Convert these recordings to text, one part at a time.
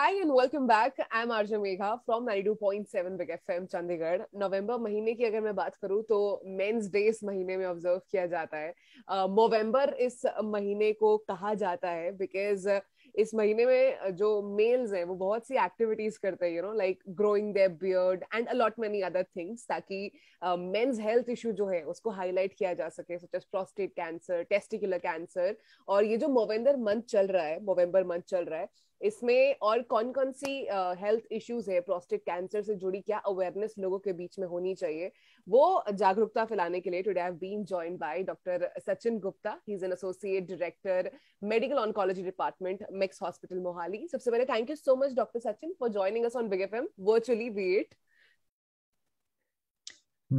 Hi and welcome back I am RJ Megha from 92.7 big FM Chandigarh नवंबर महीने की अगर मैं बात करूँ तो मेन्स डे इस महीने में ऑब्जर्व किया जाता है मोवेम्बर uh, इस महीने को कहा जाता है बिकॉज इस महीने में जो मेल्स हैं वो बहुत सी एक्टिविटीज करते हैं you know like growing their beard and a lot many other things ताकि मेंस हेल्थ इशू जो है उसको हाईलाइट किया जा सके such as prostate cancer testicular cancer और ये जो मोवेंदर मंथ चल रहा है मोवेम्बर मंथ चल रहा है इसमें और कौन कौन सी हेल्थ uh, इश्यूज है प्रोस्टेट कैंसर से जुड़ी क्या अवेयरनेस लोगों के बीच में होनी चाहिए वो जागरूकता फैलाने के लिए today have been join by doctor Sachin Gupta he is an associate director medical oncology department Max hospital Mohali सबसे पहले thank you so much doctor Sachin for joining us on big FM virtually be it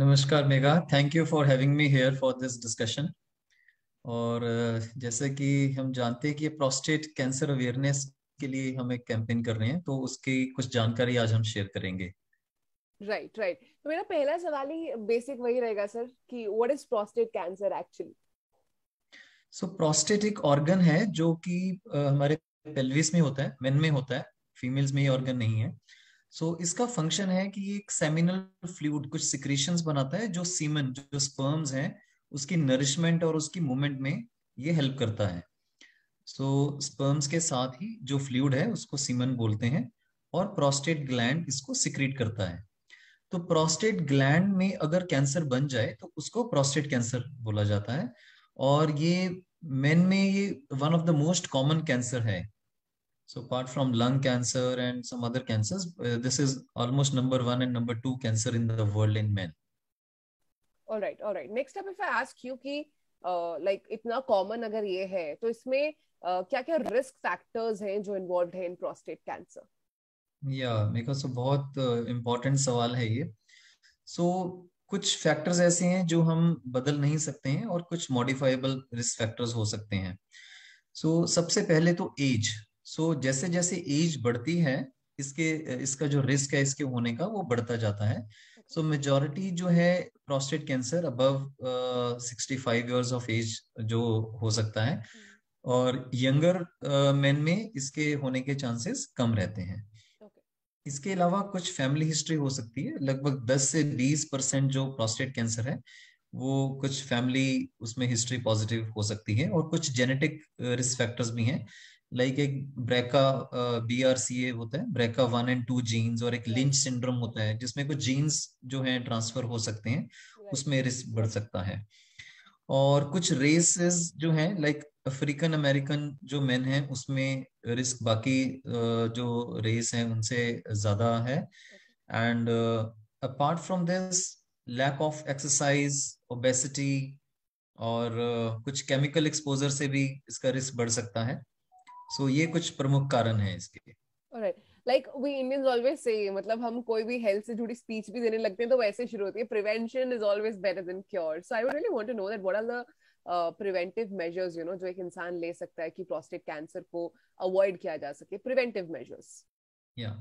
नमस्कार Megha thank you for having me here for this discussion और जैसे कि हम जानते हैं कि प्रोस्टेट कैंसर अवेयरनेस के लिए हम एक कैंपेन कर रहे हैं तो उसकी कुछ जानकारी आज हम शेयर करेंगे राइट राइट तो मेरा पहला सवाल ही बेसिक वही रहेगा सर कि what is prostate cancer actually so prostate एक ऑर्गन है जो कि हमारे पेल्विस में होता है मेन में होता है फीमेल्स में ये ऑर्गन नहीं है सो so, इसका फंक्शन है कि ये एक सेमिनल फ्लूइड कुछ सिक्रीशंस बनाता है जो सीमन जो स्पर्म्स हैं उसकी नरिशमेंट और उसकी मूवमेंट में ये हेल्प करता है सो so, स्पर्म्स के साथ ही जो फ्लूड है उसको सीमन बोलते हैं और प्रोस्टेट ग्लैंड इसको सिक्रीट करता है तो प्रोस्टेट ग्लैंड में अगर कैंसर बन जाए तो उसको प्रोस्टेट कैंसर बोला जाता है और ये मेन में ये one of the most common cancer है so apart from lung cancer and some other cancers uh, this is almost number 1 and number 2 cancer in the world in men all right all right next up if i ask you ki uh, like itna common agar ye hai to isme क्या क्या risk factors हैं जो involve है इन prostate cancer या मेरे को से तो बहुत इम्पोर्टेंट सवाल है ये सो so, कुछ फैक्टर्स ऐसे हैं जो हम बदल नहीं सकते हैं और कुछ मॉडिफाइबल रिस्क फैक्टर्स हो सकते हैं सो so, सबसे पहले तो एज सो so, जैसे जैसे एज बढ़ती है इसके इसका जो रिस्क है इसके होने का वो बढ़ता जाता है सो so, मेजोरिटी जो है prostate cancer above sixty five years of age जो हो सकता है hmm. और यंगर मैन uh, में इसके होने के चांसेस कम रहते हैं इसके अलावा कुछ फैमिली हिस्ट्री हो सकती है लगभग 10 से 20 परसेंट जो प्रोस्टेट कैंसर है वो कुछ फैमिली उसमें हिस्ट्री पॉजिटिव हो सकती है और कुछ जेनेटिक रिस्क फैक्टर्स भी हैं लाइक एक ब्रेका बी आर सी ए होता है BRCA one and two genes और एक लिंच सिंड्रोम होता है जिसमें कुछ जीन्स जो हैं ट्रांसफर हो सकते हैं उसमें रिस्क बढ़ सकता है और कुछ रेसेस जो हैं लाइक अफ्रीकन अमेरिकन जो मेन हैं उसमें रिस्क बाकी जो रेस हैं उनसे ज्यादा है and apart from this lack of exercise obesity और कुछ केमिकल एक्सपोजर से भी इसका रिस्क बढ़ सकता है सो so, ये कुछ प्रमुख कारण है इसके All right. Like we Indians always से मतलब हम कोई भी हेल्थ से जुड़ी स्पीच भी देने लगते हैं तो वैसे शुरू होती है prevention is always better than cure so I would really want to know that what are the preventive measures you know जो एक इंसान ले सकता है कि प्रोस्टेट कैंसर को अवॉइड किया जा सके प्रिवेंटिव मेजर्स या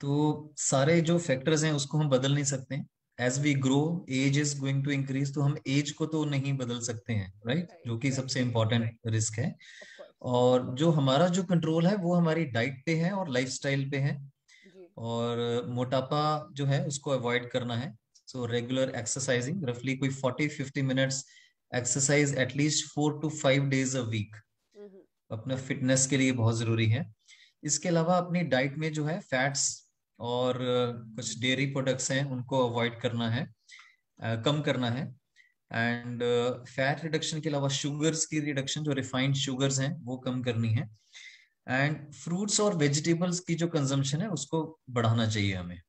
तो सारे जो फैक्टर्स हैं उसको हम बदल नहीं सकते age we grow age is going to increase तो हम एज को तो नहीं बदल सकते हैं राइट right? right? जो कि right, सबसे इम्पोर्टेंट रिस्क है और जो हमारा जो कंट्रोल है वो हमारी डाइट पे है और लाइफस्टाइल पे है और मोटापा जो है उसको अवॉइड करना है सो रेगुलर एक्सरसाइजिंग रफली कोई forty fifty minutes exercise at least four to five days a week अपना फिटनेस के लिए बहुत जरूरी है इसके अलावा अपनी डाइट में जो है फैट्स और कुछ डेयरी प्रोडक्ट्स हैं उनको अवॉइड करना है कम करना है एंड फैट रिडक्शन के अलावा शुगर्स की रिडक्शन जो रिफाइंड शुगर्स हैं वो कम करनी है एंड फ्रूट्स और वेजिटेबल्स की जो कंजम्पशन है उसको बढ़ाना चाहिए हमें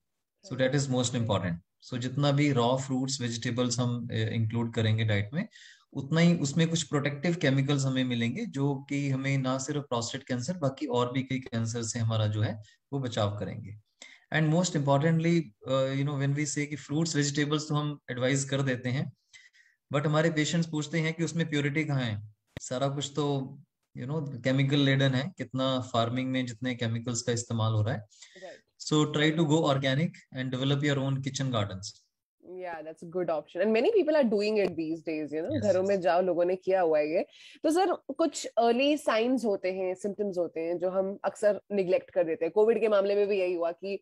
so that is most important so जितना भी रॉ फ्रूट्स वेजिटेबल्स हम इंक्लूड uh, करेंगे डाइट में उतना ही उसमें कुछ प्रोटेक्टिव केमिकल्स हमें मिलेंगे जो कि हमें ना सिर्फ प्रोस्टेट कैंसर बाकी और भी कई कैंसर से हमारा जो है वो बचाव करेंगे and most importantly you know when we say fruits vegetables तो हम एडवाइज कर देते हैं बट हमारे पेशेंट्स पूछते हैं कि उसमें प्योरिटी कहाँ है सारा कुछ तो यू नो केमिकल लेडन है कितना फार्मिंग में जितने केमिकल्स का इस्तेमाल हो रहा है so try to go organic and develop your own kitchen gardens yeah that's a good option and many people are doing it these days you know yes, घरों में जाओ लोगों ने किया हुआ है ये तो सर कुछ अर्ली साइंस होते हैं सिम्टम्स होते हैं जो हम अक्सर निग्लेक्ट कर देते हैं कोविड के मामले में भी यही हुआ कि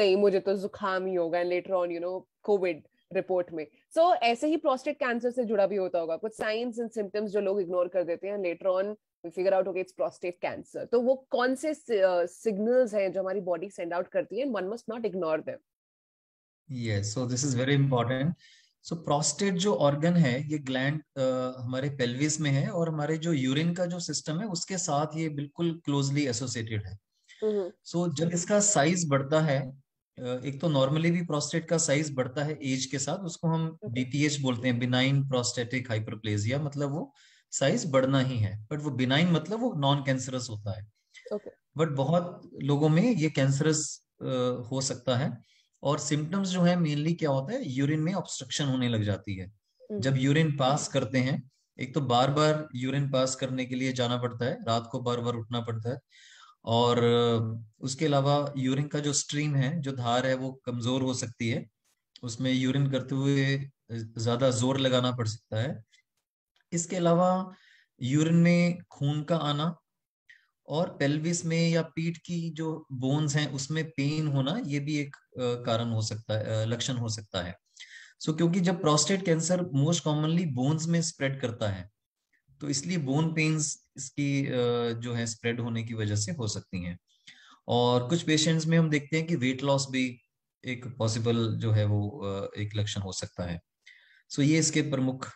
नहीं मुझे तो जुकाम ही होगा and later on you know covid report में सो so, ऐसे ही प्रोस्टेट कैंसर से जुड़ा भी होता होगा कुछ साइंस एंड सिम्टम्स जो लोग इग्नोर कर देते हैं लेटर ऑन फिगर आउट होगा इट्स प्रोस्टेट कैंसर तो वो कौन से सिग्नल्स हैं जो हमारी बॉडी सेंड आउट करती है one must not ignore them yes so this is very important so prostate जो ऑर्गन है ये ग्लैंड uh, हमारे पेल्विस में है और हमारे जो यूरिन का जो सिस्टम है उसके साथ ये बिल्कुल क्लोजली एसोसिएटेड है सो हम्म। mm-hmm. so, जब इसका साइज बढ़ता है एक तो नॉर्मली भी प्रोस्टेट का साइज बढ़ता है एज के साथ उसको हम बीपीएच बोलते हैं बिनाइन प्रोस्टेटिक हाइपरप्लेजिया मतलब वो साइज बढ़ना ही है बट वो बिनाइन मतलब वो नॉन कैंसरस होता है okay. बट बहुत लोगों में ये कैंसरस हो सकता है और सिम्टम्स जो है मेनली क्या होता है यूरिन में ऑब्स्ट्रक्शन होने लग जाती है hmm. जब यूरिन पास hmm. करते हैं एक तो बार बार यूरिन पास करने के लिए जाना पड़ता है रात को बार बार उठना पड़ता है और उसके अलावा यूरिन का जो स्ट्रीम है जो धार है वो कमजोर हो सकती है उसमें यूरिन करते हुए ज्यादा जोर लगाना पड़ सकता है इसके अलावा यूरिन में खून का आना और पेल्विस में या पीठ की जो बोन्स हैं उसमें पेन होना ये भी एक कारण हो सकता है लक्षण हो सकता है सो so, क्योंकि जब prostate cancer most commonly bones में स्प्रेड करता है तो इसलिए बोन पेन्स इसकी जो है स्प्रेड होने की वजह से हो सकती हैं और कुछ पेशेंट्स में हम देखते हैं कि वेट लॉस भी एक पॉसिबल जो है वो एक लक्षण हो सकता है सो ये इसके प्रमुख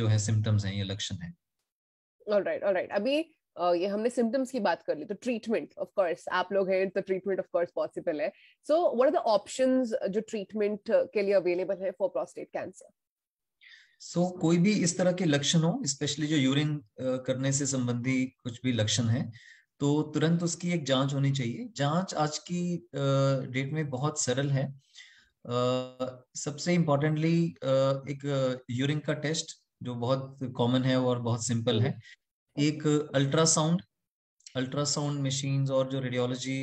जो है सिम्टम्स हैं ये लक्षण है ऑलराइट ऑलराइट अभी ये हमने सिम्टम्स की बात कर ली तो ट्रीटमेंट ऑफ कोर्स आप लोग हैं तो ट्रीटमेंट ऑफ कोर्स पॉसिबल है so what are the options जो ट्रीटमेंट के लिए अवेलेबल है for prostate cancer so so, कोई भी इस तरह के लक्षण हो स्पेशली जो यूरिन करने से संबंधी कुछ भी लक्षण है तो तुरंत उसकी एक जांच होनी चाहिए जांच आज की डेट में बहुत सरल है सबसे इम्पोर्टेंटली एक यूरिन का टेस्ट जो बहुत कॉमन है और बहुत सिंपल है एक अल्ट्रासाउंड अल्ट्रासाउंड मशीन और जो रेडियोलॉजी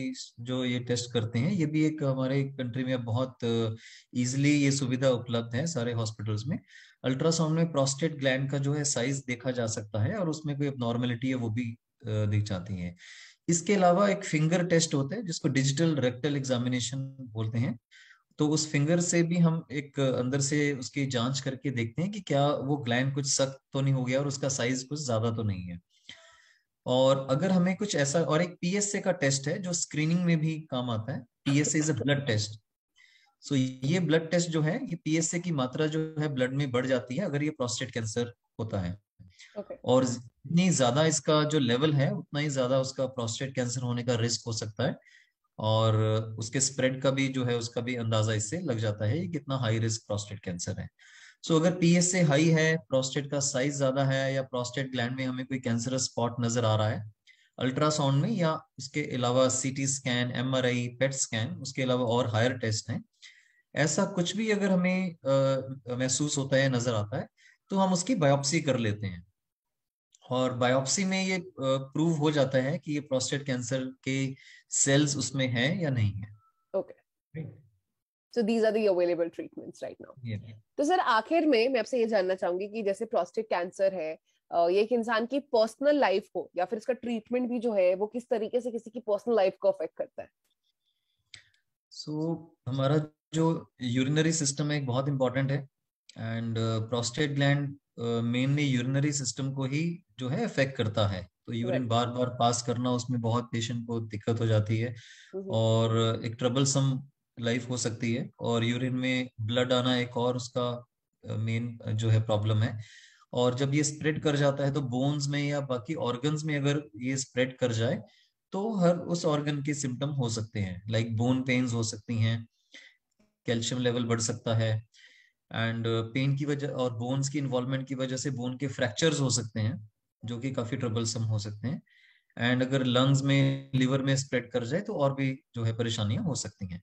जो ये टेस्ट करते हैं ये भी एक हमारे कंट्री में बहुत इजीली ये सुविधा उपलब्ध है सारे हॉस्पिटल्स में अल्ट्रासाउंड में प्रोस्टेट ग्लैंड का जो है साइज देखा जा सकता है और उसमें कोई नॉर्मेलिटी है वो भी दिख जाती है इसके अलावा एक फिंगर टेस्ट होता है जिसको डिजिटल रेक्टल एग्जामिनेशन बोलते हैं तो उस फिंगर से भी हम एक अंदर से उसकी जांच करके देखते हैं कि क्या वो ग्लैंड कुछ सख्त तो नहीं हो गया और उसका साइज कुछ ज्यादा तो नहीं है और अगर हमें कुछ ऐसा और एक पीएसए का टेस्ट है जो स्क्रीनिंग में भी काम आता है PSA is a blood test so ये ब्लड टेस्ट जो है ये पीएसए की मात्रा जो है ब्लड में बढ़ जाती है अगर ये प्रोस्टेट कैंसर होता है okay. और जितनी ज्यादा इसका जो लेवल है उतना ही ज्यादा उसका प्रोस्टेट कैंसर होने का रिस्क हो सकता है और उसके स्प्रेड का भी जो है उसका भी अंदाजा इससे लग जाता है कितना हाई रिस्क प्रोस्टेट कैंसर है सो so, अगर पीएसए हाई है प्रोस्टेट का साइज ज्यादा है या प्रोस्टेट ग्लैंड में हमें कोई कैंसरस स्पॉट नजर आ रहा है अल्ट्रासाउंड में या उसके अलावा CT scan MRI PET scan उसके अलावा और हायर टेस्ट हैं ऐसा कुछ भी अगर हमें महसूस होता है नजर आता है तो हम उसकी बायोप्सी कर लेते हैं और बायोप्सी में ये प्रूव हो जाता है कि ये प्रोस्टेट कैंसर के सेल्स उसमें हैं या नहीं है okay okay. So these are the available treatments right now तो सर आखिर में मैं आपसे ये जानना चाहूंगी कि जैसे प्रोस्टेट कैंसर है ये एक इंसान की पर्सनल लाइफ को या फिर इसका ट्रीटमेंट भी जो है वो किस तरीके से किसी की पर्सनल लाइफ को अफेक्ट करता है सो so, हमारा जो यूरिनरी सिस्टम है एक बहुत इंपॉर्टेंट है and prostate gland mainly urinary system को ही जो है अफेक्ट करता है तो यूरिन right. बार बार पास करना उसमें बहुत पेशेंट को दिक्कत हो जाती है और एक ट्रबल सम लाइफ हो सकती है और यूरिन में ब्लड आना एक और उसका मेन जो है प्रॉब्लम है और जब ये स्प्रेड कर जाता है तो बोन्स में या बाकी ऑर्गन्स में अगर ये स्प्रेड कर जाए तो हर उस ऑर्गन के सिम्टम हो सकते हैं लाइक बोन पेन्स हो सकती हैं कैल्शियम लेवल बढ़ सकता है एंड पेन की वजह और बोन्स की इन्वॉल्वमेंट की वजह से बोन के फ्रैक्चर्स हो सकते हैं जो कि काफी ट्रबलसम हो सकते हैं एंड अगर लंग्स में लिवर में स्प्रेड कर जाए तो और भी जो है परेशानियां हो सकती हैं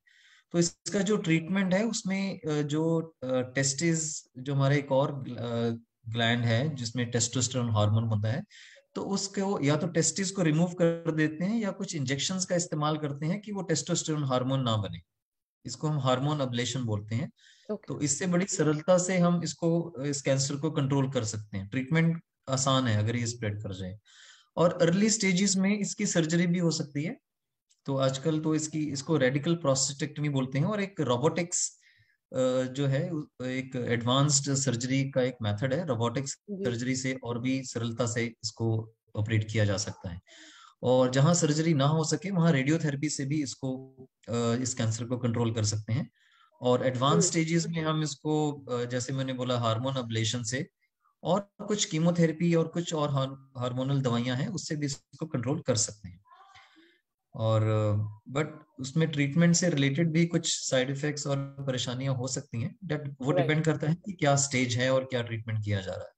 तो इसका जो ट्रीटमेंट है उसमें जो टेस्टिस जो हमारा एक और ग्लैंड है जिसमें टेस्टोस्टेरोन हार्मोन होता है तो उसको या तो टेस्टिस को रिमूव कर देते हैं या कुछ इंजेक्शन का इस्तेमाल करते हैं कि वो टेस्टोस्टेरोन हार्मोन ना बने इसको हम हार्मोन अब्लेशन बोलते हैं okay. तो इससे बड़ी सरलता से हम इसको इस कैंसर को कंट्रोल कर सकते हैं ट्रीटमेंट आसान है अगर ये स्प्रेड कर जाए और अर्ली स्टेजेस में इसकी सर्जरी भी हो सकती है तो आजकल तो इसकी इसको रेडिकल प्रोस्टेटेक्टमी बोलते हैं और एक रोबोटिक्स जो है एक एडवांस्ड सर्जरी का एक मेथड है रोबोटिक्स सर्जरी से और भी सरलता से इसको ऑपरेट किया जा सकता है और जहां सर्जरी ना हो सके वहां रेडियोथेरेपी से भी इसको इस कैंसर को कंट्रोल कर सकते हैं और एडवांस स्टेजेस हम्म। में हम इसको जैसे मैंने बोला हार्मोन अबलेशन से और कुछ कीमोथेरेपी और कुछ और हार्मोनल दवाइयां हैं उससे भी इसको कंट्रोल कर सकते हैं और बट उसमें ट्रीटमेंट से रिलेटेड भी कुछ साइड इफेक्ट्स और परेशानियां हो सकती हैं बट वो डिपेंड right. करता है कि क्या स्टेज है और क्या ट्रीटमेंट किया जा रहा है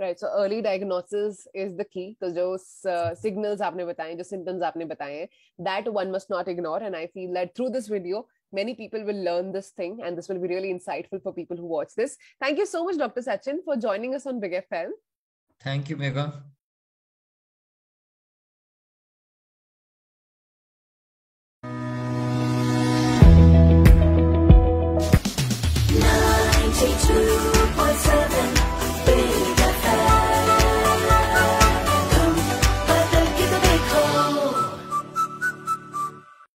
right so early diagnosis is the key तो जो सिग्नल्स आपने बताए जो सिम्टम्स आपने बताए that one must not ignore and I feel that through this video many people will learn this thing and this will be really insightful for people who watch this thank you so much dr sachin for joining us on big fm thank you mega